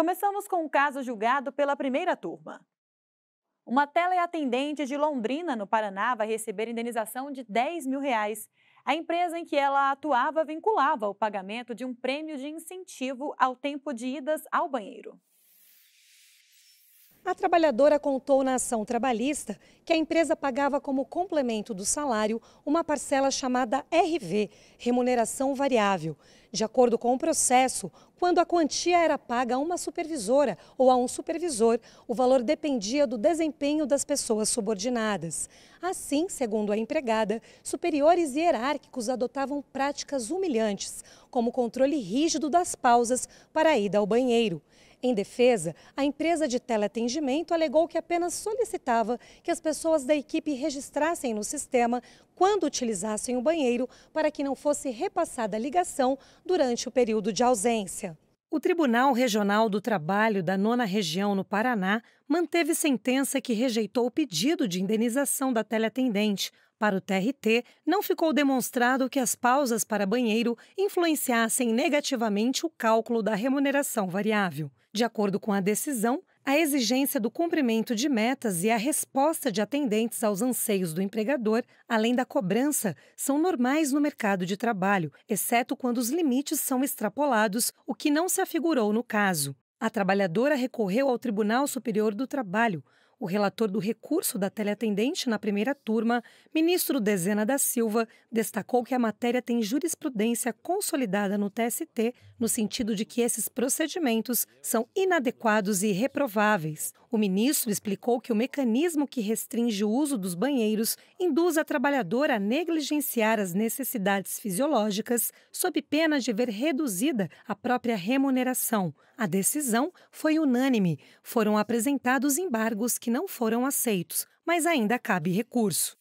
Começamos com um caso julgado pela primeira turma. Uma teleatendente de Londrina, no Paraná, vai receber indenização de 10 mil reais. A empresa em que ela atuava vinculava o pagamento de um prêmio de incentivo ao tempo de idas ao banheiro. A trabalhadora contou na ação trabalhista que a empresa pagava como complemento do salário uma parcela chamada RV, remuneração variável. De acordo com o processo, quando a quantia era paga a uma supervisora ou a um supervisor, o valor dependia do desempenho das pessoas subordinadas. Assim, segundo a empregada, superiores hierárquicos adotavam práticas humilhantes, como controle rígido das pausas para a ida ao banheiro. Em defesa, a empresa de teleatendimento alegou que apenas solicitava que as pessoas da equipe registrassem no sistema quando utilizassem o banheiro para que não fosse repassada a ligação durante o período de ausência. O Tribunal Regional do Trabalho da Nona Região, no Paraná, manteve sentença que rejeitou o pedido de indenização da teleatendente. Para o TRT, não ficou demonstrado que as pausas para banheiro influenciassem negativamente o cálculo da remuneração variável. De acordo com a decisão, a exigência do cumprimento de metas e a resposta de atendentes aos anseios do empregador, além da cobrança, são normais no mercado de trabalho, exceto quando os limites são extrapolados, o que não se afigurou no caso. A trabalhadora recorreu ao Tribunal Superior do Trabalho, o relator do recurso da teleatendente na primeira turma, ministro Dezena da Silva, destacou que a matéria tem jurisprudência consolidada no TST, no sentido de que esses procedimentos são inadequados e reprováveis. O ministro explicou que o mecanismo que restringe o uso dos banheiros induz a trabalhadora a negligenciar as necessidades fisiológicas, sob pena de ver reduzida a própria remuneração. A decisão foi unânime. Foram apresentados embargos que não foram aceitos, mas ainda cabe recurso.